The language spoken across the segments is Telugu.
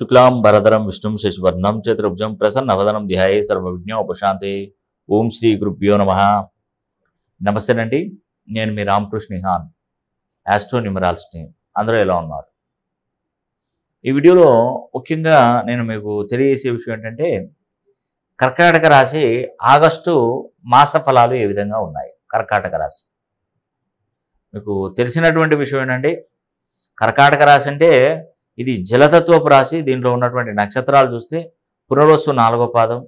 శుక్లాం భరధరం విష్ణుం శశివర్ణం చతుర్భుజం ప్రసన్నవదనం ధ్యాయే ఉపశాంతి ఓం శ్రీ గురుభ్యో నమ అండి నేను మీ రామకృష్ణ హాన్ యాస్ట్రో న్యూమరాలజిస్ట్ని అందరూ ఎలా ఉన్నారు ఈ వీడియోలో ముఖ్యంగా నేను మీకు తెలియజేసే విషయం ఏంటంటే కర్కాటక రాశి ఆగస్టు మాస ఫలాలు ఏ విధంగా ఉన్నాయి కర్కాటక రాశి మీకు తెలిసినటువంటి విషయం ఏంటంటే కర్కాటక రాశి అంటే ఇది జలతత్వపు రాశి దీంట్లో ఉన్నటువంటి నక్షత్రాలు చూస్తే పునర్వస్సు నాలుగవ పాదం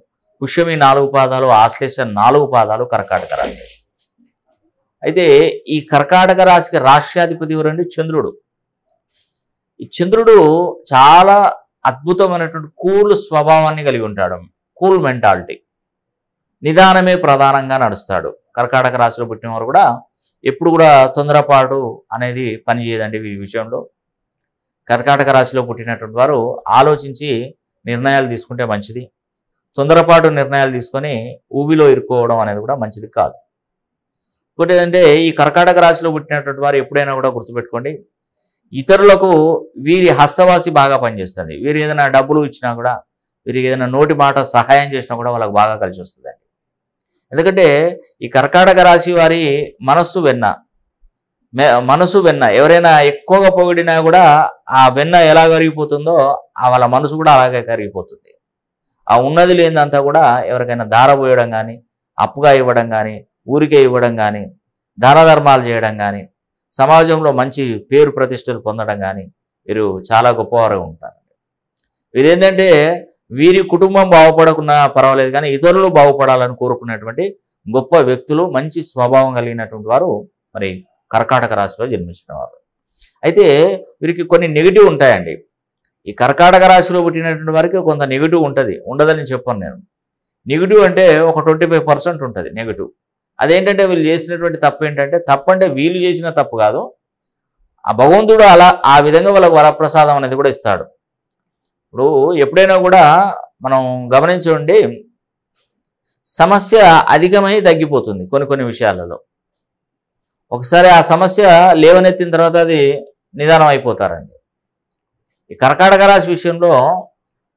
పుష్యమి నాలుగు పాదాలు ఆశ్లేష నాలుగు పాదాలు కర్కాటక రాశి అయితే ఈ కర్కాటక రాశికి రాష్ట్రాధిపతి ఎవరండి చంద్రుడు ఈ చంద్రుడు చాలా అద్భుతమైనటువంటి కూల్ స్వభావాన్ని కలిగి ఉంటాడు కూల్ మెంటాలిటీ నిదానమే ప్రధానంగా నడుస్తాడు కర్కాటక రాశిలో పుట్టిన వారు కూడా ఎప్పుడు కూడా తొందరపాటు అనేది పనిచేయదండి ఈ విషయంలో కర్కాటక రాశిలో పుట్టినటువంటి వారు ఆలోచించి నిర్ణయాలు తీసుకుంటే మంచిది తొందరపాటు నిర్ణయాలు తీసుకొని ఊబిలో ఇరుక్కోవడం అనేది కూడా మంచిది కాదు ఇంకోటి ఏంటంటే ఈ కర్కాటక రాశిలో పుట్టినటువంటి వారు ఎప్పుడైనా కూడా గుర్తుపెట్టుకోండి ఇతరులకు వీరి హస్తవాసి బాగా పనిచేస్తుంది వీరు ఏదైనా డబ్బులు ఇచ్చినా కూడా వీరికి ఏదైనా నోటి మాట సహాయం చేసినా కూడా వాళ్ళకి బాగా కలిసి వస్తుంది ఎందుకంటే ఈ కర్కాటక రాశి వారి మనస్సు వెన్న మనసు వెన్న ఎవరైనా ఎక్కువగా పొగిడినా కూడా ఆ వెన్న ఎలా కరిగిపోతుందో వాళ్ళ మనసు కూడా అలాగే కరిగిపోతుంది ఆ ఉన్నది లేనిదంతా కూడా ఎవరికైనా పోయడం కానీ అప్పుగా ఇవ్వడం కానీ ఊరికే ఇవ్వడం కానీ ధర్మాలు చేయడం కానీ సమాజంలో మంచి పేరు ప్రతిష్టలు పొందడం కానీ వీరు చాలా గొప్పవారు ఉంటారు వీరేంటంటే వీరి కుటుంబం బాగుపడకున్నా పర్వాలేదు కానీ ఇతరులు బాగుపడాలని కోరుకున్నటువంటి గొప్ప వ్యక్తులు మంచి స్వభావం కలిగినటువంటి వారు మరి కర్కాటక రాశిలో జన్మించిన వారు అయితే వీరికి కొన్ని నెగిటివ్ ఉంటాయండి ఈ కర్కాటక రాశిలో పుట్టినటువంటి వారికి కొంత నెగిటివ్ ఉంటుంది ఉండదని చెప్పాను నేను నెగిటివ్ అంటే ఒక ట్వంటీ ఫైవ్ పర్సెంట్ ఉంటుంది నెగిటివ్ అదేంటంటే వీళ్ళు చేసినటువంటి తప్పు ఏంటంటే తప్పు అంటే వీలు చేసిన తప్పు కాదు ఆ భగవంతుడు అలా ఆ విధంగా వాళ్ళకు వరప్రసాదం అనేది కూడా ఇస్తాడు ఇప్పుడు ఎప్పుడైనా కూడా మనం గమనించండి సమస్య అధికమై తగ్గిపోతుంది కొన్ని కొన్ని విషయాలలో ఒకసారి ఆ సమస్య లేవనెత్తిన తర్వాత అది నిదానం అయిపోతారండి ఈ కర్కాటక రాశి విషయంలో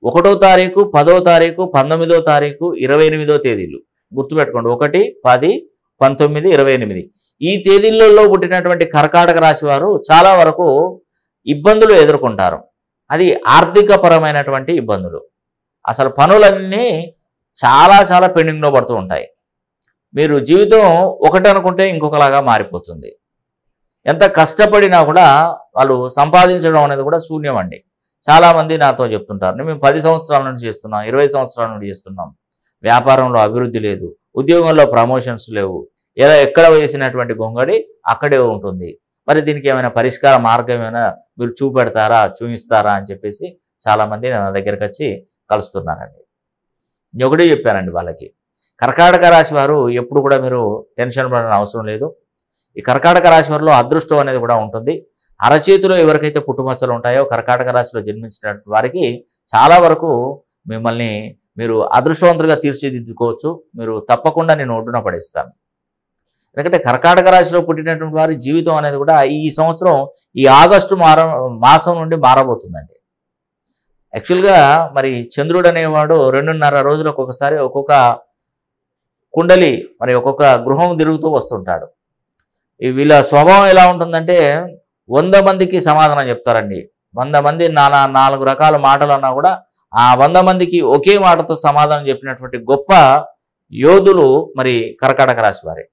ఒకటో తారీఖు పదో తారీఖు పంతొమ్మిదో తారీఖు ఇరవై ఎనిమిదో తేదీలు గుర్తుపెట్టుకోండి ఒకటి పది పంతొమ్మిది ఇరవై ఎనిమిది ఈ తేదీలలో పుట్టినటువంటి కర్కాటక రాశి వారు చాలా వరకు ఇబ్బందులు ఎదుర్కొంటారు అది ఆర్థిక పరమైనటువంటి ఇబ్బందులు అసలు పనులన్నీ చాలా చాలా పెండింగ్లో పడుతూ ఉంటాయి మీరు జీవితం ఒకటి అనుకుంటే ఇంకొకలాగా మారిపోతుంది ఎంత కష్టపడినా కూడా వాళ్ళు సంపాదించడం అనేది కూడా శూన్యం అండి చాలామంది నాతో చెప్తుంటారు మేము పది సంవత్సరాల నుండి చేస్తున్నాం ఇరవై సంవత్సరాల నుండి చేస్తున్నాం వ్యాపారంలో అభివృద్ధి లేదు ఉద్యోగంలో ప్రమోషన్స్ లేవు ఎలా ఎక్కడ వేసినటువంటి గొంగడి అక్కడే ఉంటుంది మరి దీనికి ఏమైనా పరిష్కార మార్గం ఏమైనా మీరు చూపెడతారా చూపిస్తారా అని చెప్పేసి చాలామంది నా దగ్గరికి వచ్చి కలుస్తున్నారండి నేను ఒకటే చెప్పానండి వాళ్ళకి కర్కాటక రాశి వారు ఎప్పుడు కూడా మీరు టెన్షన్ పడిన అవసరం లేదు ఈ కర్కాటక రాశి వారిలో అదృష్టం అనేది కూడా ఉంటుంది అరచేతిలో ఎవరికైతే పుట్టుమచ్చలు ఉంటాయో కర్కాటక రాశిలో జన్మించిన వారికి చాలా వరకు మిమ్మల్ని మీరు అదృష్టవంతులుగా తీర్చిదిద్దుకోవచ్చు మీరు తప్పకుండా నేను ఒడ్డున పడేస్తాను ఎందుకంటే కర్కాటక రాశిలో పుట్టినటువంటి వారి జీవితం అనేది కూడా ఈ సంవత్సరం ఈ ఆగస్టు మార మాసం నుండి మారబోతుందండి యాక్చువల్గా మరి చంద్రుడు అనేవాడు రెండున్నర రోజులకు ఒకసారి ఒక్కొక్క కుండలి మరి ఒక్కొక్క గృహం తిరుగుతూ వస్తుంటాడు వీళ్ళ స్వభావం ఎలా ఉంటుందంటే వంద మందికి సమాధానం చెప్తారండి వంద మంది నానా నాలుగు రకాల మాటలు అన్నా కూడా ఆ వంద మందికి ఒకే మాటతో సమాధానం చెప్పినటువంటి గొప్ప యోధులు మరి కర్కాటక రాశి వారే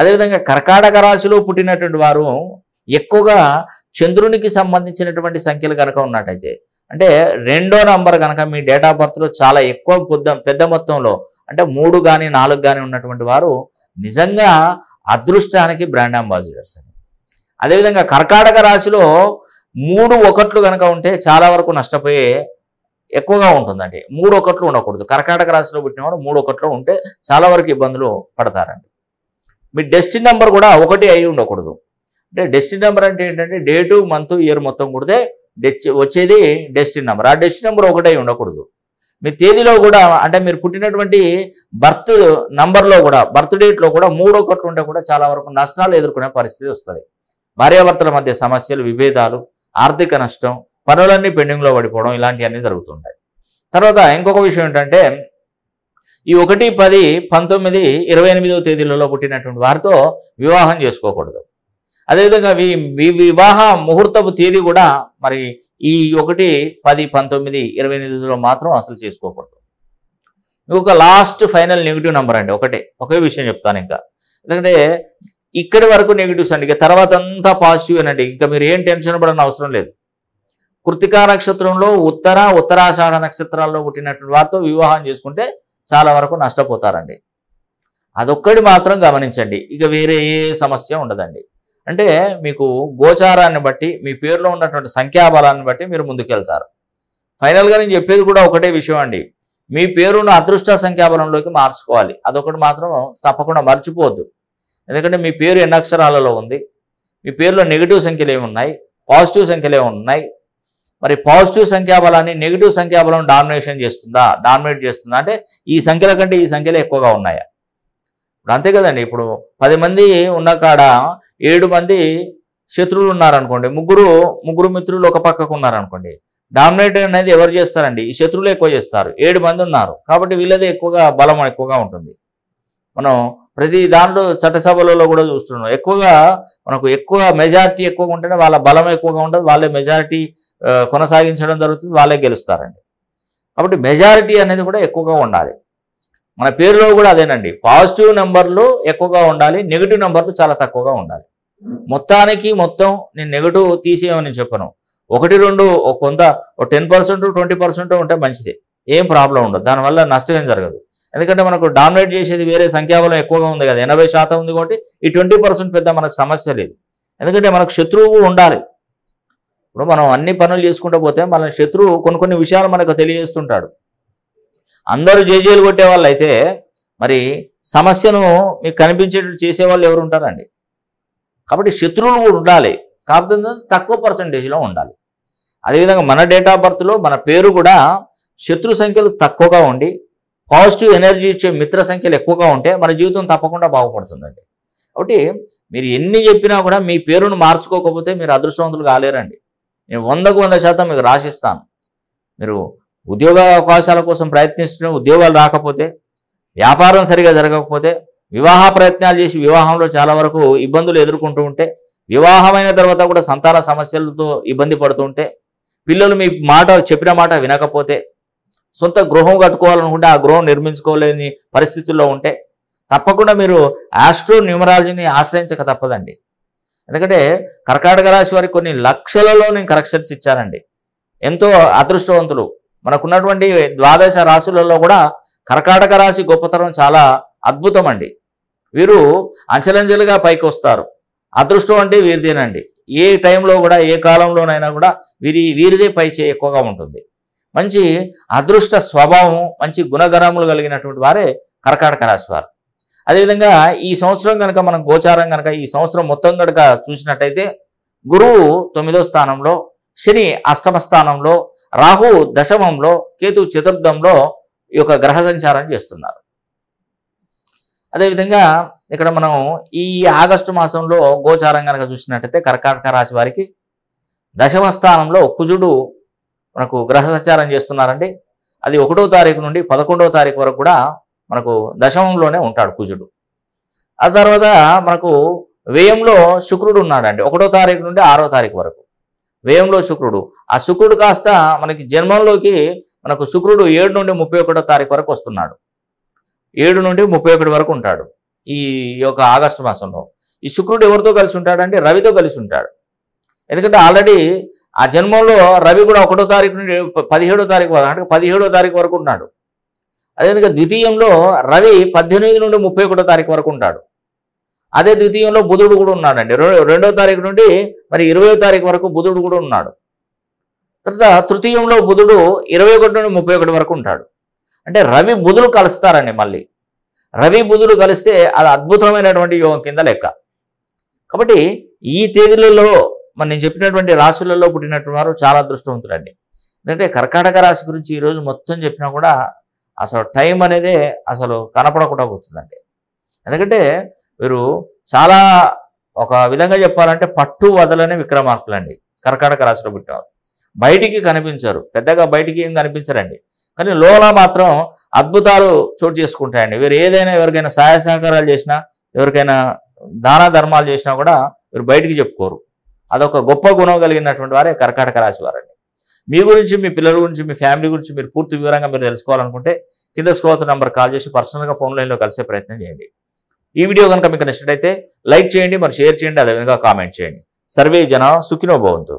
అదేవిధంగా కర్కాటక రాశిలో పుట్టినటువంటి వారు ఎక్కువగా చంద్రునికి సంబంధించినటువంటి సంఖ్యలు కనుక ఉన్నట్టయితే అంటే రెండో నంబర్ కనుక మీ డేట్ ఆఫ్ బర్త్లో చాలా ఎక్కువ పెద్ద పెద్ద మొత్తంలో అంటే మూడు కానీ నాలుగు కానీ ఉన్నటువంటి వారు నిజంగా అదృష్టానికి బ్రాండ్ అంబాసిడర్స్ అని అదేవిధంగా కర్కాటక రాశిలో మూడు ఒకట్లు కనుక ఉంటే చాలా వరకు నష్టపోయే ఎక్కువగా ఉంటుందండి మూడు ఒకట్లు ఉండకూడదు కర్కాటక రాశిలో పుట్టినవాడు మూడు ఒకట్లు ఉంటే చాలా వరకు ఇబ్బందులు పడతారండి మీ డెస్టిన్ నెంబర్ కూడా ఒకటి అయి ఉండకూడదు అంటే డెస్టిన్ నెంబర్ అంటే ఏంటంటే డేటు మంత్ ఇయర్ మొత్తం కుడితే వచ్చేది డెస్టిన్ నెంబర్ ఆ డెస్టిన్ నెంబర్ ఒకటి అయి ఉండకూడదు మీ తేదీలో కూడా అంటే మీరు పుట్టినటువంటి బర్త్ నంబర్లో కూడా బర్త్ డేట్లో కూడా మూడో ఒకట్లు ఉంటే కూడా చాలా వరకు నష్టాలు ఎదుర్కొనే పరిస్థితి వస్తుంది భార్యాభర్తల మధ్య సమస్యలు విభేదాలు ఆర్థిక నష్టం పనులన్నీ పెండింగ్లో పడిపోవడం ఇలాంటివన్నీ జరుగుతుంటాయి తర్వాత ఇంకొక విషయం ఏంటంటే ఈ ఒకటి పది పంతొమ్మిది ఇరవై ఎనిమిదో తేదీలలో పుట్టినటువంటి వారితో వివాహం చేసుకోకూడదు అదేవిధంగా ఈ వివాహ ముహూర్తపు తేదీ కూడా మరి ఈ ఒకటి పది పంతొమ్మిది ఇరవై ఎనిమిదిలో మాత్రం అసలు చేసుకోకూడదు ఒక లాస్ట్ ఫైనల్ నెగిటివ్ నెంబర్ అండి ఒకటే ఒకే విషయం చెప్తాను ఇంకా ఎందుకంటే ఇక్కడి వరకు నెగిటివ్స్ అండి ఇక తర్వాత అంతా పాజిటివ్ అండి ఇంకా మీరు ఏం టెన్షన్ పడని అవసరం లేదు కృతికా నక్షత్రంలో ఉత్తర ఉత్తరాషాఢ నక్షత్రాల్లో పుట్టినటువంటి వారితో వివాహం చేసుకుంటే చాలా వరకు నష్టపోతారండి అదొక్కటి మాత్రం గమనించండి ఇక వేరే ఏ సమస్య ఉండదండి అంటే మీకు గోచారాన్ని బట్టి మీ పేరులో ఉన్నటువంటి సంఖ్యాబలాన్ని బట్టి మీరు ముందుకెళ్తారు ఫైనల్గా నేను చెప్పేది కూడా ఒకటే విషయం అండి మీ పేరును అదృష్ట సంఖ్యాబలంలోకి మార్చుకోవాలి అదొకటి మాత్రం తప్పకుండా మర్చిపోవద్దు ఎందుకంటే మీ పేరు ఎన్ని అక్షరాలలో ఉంది మీ పేరులో నెగిటివ్ సంఖ్యలు ఏమి ఉన్నాయి పాజిటివ్ సంఖ్యలు ఏమి ఉన్నాయి మరి పాజిటివ్ సంఖ్యాబలాన్ని నెగిటివ్ సంఖ్యాబలం డామినేషన్ చేస్తుందా డామినేట్ చేస్తుందా అంటే ఈ సంఖ్యల కంటే ఈ సంఖ్యలే ఎక్కువగా ఉన్నాయా ఇప్పుడు అంతే కదండి ఇప్పుడు పది మంది ఉన్న కాడ ఏడు మంది శత్రువులు ఉన్నారనుకోండి ముగ్గురు ముగ్గురు మిత్రులు ఒక పక్కకు ఉన్నారనుకోండి డామినేట్ అనేది ఎవరు చేస్తారండి ఈ శత్రువులు ఎక్కువ చేస్తారు ఏడు మంది ఉన్నారు కాబట్టి వీళ్ళదే ఎక్కువగా బలం ఎక్కువగా ఉంటుంది మనం ప్రతి దాంట్లో చట్టసభలలో కూడా చూస్తున్నాం ఎక్కువగా మనకు ఎక్కువ మెజారిటీ ఎక్కువగా ఉంటేనే వాళ్ళ బలం ఎక్కువగా ఉంటుంది వాళ్ళే మెజారిటీ కొనసాగించడం జరుగుతుంది వాళ్ళే గెలుస్తారండి కాబట్టి మెజారిటీ అనేది కూడా ఎక్కువగా ఉండాలి మన పేరులో కూడా అదేనండి పాజిటివ్ నెంబర్లు ఎక్కువగా ఉండాలి నెగిటివ్ నెంబర్లు చాలా తక్కువగా ఉండాలి మొత్తానికి మొత్తం నేను నెగిటివ్ తీసేయమని చెప్పను ఒకటి రెండు కొంత టెన్ పర్సెంట్ ట్వంటీ పర్సెంట్ ఉంటే మంచిది ఏం ప్రాబ్లం ఉండదు దానివల్ల నష్టం ఏం జరగదు ఎందుకంటే మనకు డామినేట్ చేసేది వేరే సంఖ్యాబలం ఎక్కువగా ఉంది కదా ఎనభై శాతం ఉంది కాబట్టి ఈ ట్వంటీ పర్సెంట్ పెద్ద మనకు సమస్య లేదు ఎందుకంటే మనకు శత్రువు ఉండాలి ఇప్పుడు మనం అన్ని పనులు చేసుకుంటూ పోతే మన శత్రువు కొన్ని కొన్ని విషయాలు మనకు తెలియజేస్తుంటాడు అందరూ కొట్టే కొట్టేవాళ్ళు అయితే మరి సమస్యను మీకు కనిపించేటట్టు చేసేవాళ్ళు ఎవరు ఉంటారండి కాబట్టి శత్రువులు కూడా ఉండాలి కాకపోతే తక్కువ పర్సంటేజ్లో ఉండాలి అదేవిధంగా మన డేట్ ఆఫ్ బర్త్లో మన పేరు కూడా శత్రు సంఖ్యలు తక్కువగా ఉండి పాజిటివ్ ఎనర్జీ ఇచ్చే మిత్ర సంఖ్యలు ఎక్కువగా ఉంటే మన జీవితం తప్పకుండా బాగుపడుతుందండి కాబట్టి మీరు ఎన్ని చెప్పినా కూడా మీ పేరును మార్చుకోకపోతే మీరు అదృష్టవంతులు కాలేరండి నేను వందకు వంద శాతం మీకు రాసిస్తాను మీరు ఉద్యోగ అవకాశాల కోసం ప్రయత్నిస్తున్న ఉద్యోగాలు రాకపోతే వ్యాపారం సరిగా జరగకపోతే వివాహ ప్రయత్నాలు చేసి వివాహంలో చాలా వరకు ఇబ్బందులు ఎదుర్కొంటూ ఉంటే వివాహమైన తర్వాత కూడా సంతాన సమస్యలతో ఇబ్బంది పడుతుంటే పిల్లలు మీ మాట చెప్పిన మాట వినకపోతే సొంత గృహం కట్టుకోవాలనుకుంటే ఆ గృహం నిర్మించుకోలేని పరిస్థితుల్లో ఉంటే తప్పకుండా మీరు ఆస్ట్రో న్యూమరాలజీని ఆశ్రయించక తప్పదండి ఎందుకంటే కర్కాటక రాశి వారికి కొన్ని లక్షలలో నేను కరెక్షన్స్ ఇచ్చానండి ఎంతో అదృష్టవంతులు మనకున్నటువంటి ద్వాదశ రాశులలో కూడా కర్కాటక రాశి గొప్పతనం చాలా అద్భుతం అండి వీరు అంచలంజలుగా పైకి వస్తారు అదృష్టం అంటే వీరిదేనండి ఏ టైంలో కూడా ఏ కాలంలోనైనా కూడా వీరి వీరిదే పై చే ఎక్కువగా ఉంటుంది మంచి అదృష్ట స్వభావం మంచి గుణగణములు కలిగినటువంటి వారే కర్కాటక రాశి వారు అదేవిధంగా ఈ సంవత్సరం కనుక మనం గోచారం కనుక ఈ సంవత్సరం మొత్తం కనుక చూసినట్టయితే గురువు తొమ్మిదో స్థానంలో శని అష్టమ స్థానంలో రాహు దశమంలో కేతు చతుర్థంలో ఈ యొక్క గ్రహ సంచారం చేస్తున్నారు అదేవిధంగా ఇక్కడ మనం ఈ ఆగస్టు మాసంలో గోచారం కనుక చూసినట్టయితే కర్కాటక రాశి వారికి దశమ స్థానంలో కుజుడు మనకు గ్రహ సంచారం చేస్తున్నారండి అది ఒకటో తారీఖు నుండి పదకొండవ తారీఖు వరకు కూడా మనకు దశమంలోనే ఉంటాడు కుజుడు ఆ తర్వాత మనకు వ్యయంలో శుక్రుడు ఉన్నాడండి ఒకటో తారీఖు నుండి ఆరో తారీఖు వరకు వ్యయంలో శుక్రుడు ఆ శుక్రుడు కాస్త మనకి జన్మంలోకి మనకు శుక్రుడు ఏడు నుండి ముప్పై ఒకటో తారీఖు వరకు వస్తున్నాడు ఏడు నుండి ముప్పై ఒకటి వరకు ఉంటాడు ఈ యొక్క ఆగస్టు మాసంలో ఈ శుక్రుడు ఎవరితో కలిసి ఉంటాడు అంటే రవితో కలిసి ఉంటాడు ఎందుకంటే ఆల్రెడీ ఆ జన్మంలో రవి కూడా ఒకటో తారీఖు నుండి పదిహేడో తారీఖు వరకు అంటే పదిహేడో తారీఖు వరకు ఉన్నాడు అదేవిధంగా ద్వితీయంలో రవి పద్దెనిమిది నుండి ముప్పై ఒకటో తారీఖు వరకు ఉంటాడు అదే ద్వితీయంలో బుధుడు కూడా ఉన్నాడండి రెండో తారీఖు నుండి మరి ఇరవయో తారీఖు వరకు బుధుడు కూడా ఉన్నాడు తర్వాత తృతీయంలో బుధుడు ఇరవై ఒకటి నుండి ముప్పై ఒకటి వరకు ఉంటాడు అంటే రవి బుధుడు కలుస్తారండి మళ్ళీ రవి బుధుడు కలిస్తే అది అద్భుతమైనటువంటి యోగం కింద లెక్క కాబట్టి ఈ తేదీలలో మరి నేను చెప్పినటువంటి రాశులలో పుట్టినటువంటి వారు చాలా అదృష్టవంతులండి ఎందుకంటే కర్కాటక రాశి గురించి ఈరోజు మొత్తం చెప్పినా కూడా అసలు టైం అనేది అసలు కనపడకుండా పోతుందండి ఎందుకంటే వీరు చాలా ఒక విధంగా చెప్పాలంటే పట్టు వదలని విక్రమార్కులండి కర్కాటక రాశిలో పుట్టినవారు బయటికి కనిపించరు పెద్దగా బయటికి ఏం కనిపించరండి కానీ లోల మాత్రం అద్భుతాలు చోటు చేసుకుంటాయండి వీరు ఏదైనా ఎవరికైనా సహాయ సహకారాలు చేసినా ఎవరికైనా దాన ధర్మాలు చేసినా కూడా వీరు బయటికి చెప్పుకోరు అదొక గొప్ప గుణం కలిగినటువంటి వారే కర్కాటక రాశి వారండి మీ గురించి మీ పిల్లల గురించి మీ ఫ్యామిలీ గురించి మీరు పూర్తి వివరంగా మీరు తెలుసుకోవాలనుకుంటే కింద స్క్రోత్ నెంబర్ కాల్ చేసి పర్సనల్గా ఫోన్ లైన్లో కలిసే ప్రయత్నం చేయండి ఈ వీడియో కనుక మీకు నచ్చినట్లయితే లైక్ చేయండి మరి షేర్ చేయండి అదేవిధంగా కామెంట్ చేయండి సర్వే జన సుఖినోభవంతు